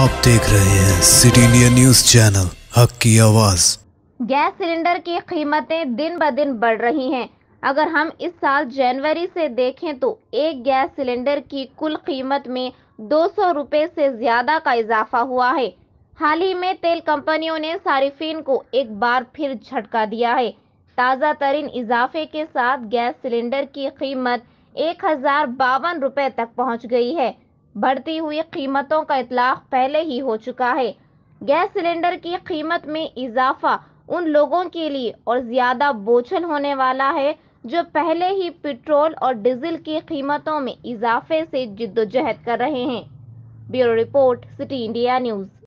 आप देख रहे हैं सिटी इंडिया न्यूज चैनल हक की आवाज गैस सिलेंडर की कीमतें दिन ब दिन बढ़ रही हैं। अगर हम इस साल जनवरी से देखें तो एक गैस सिलेंडर की कुल कीमत में दो सौ से ज्यादा का इजाफा हुआ है हाल ही में तेल कंपनियों ने सारिफिन को एक बार फिर झटका दिया है ताज़ा तरीन इजाफे के साथ गैस सिलेंडर की कीमत एक हजार बावन रुपये तक पहुँच गई है बढ़ती हुई कीमतों का इतलाक पहले ही हो चुका है गैस सिलेंडर की कीमत में इजाफा उन लोगों के लिए और ज़्यादा बोझल होने वाला है जो पहले ही पेट्रोल और डीजल की कीमतों में इजाफे से जिद्दोजहद कर रहे हैं bureau report city India news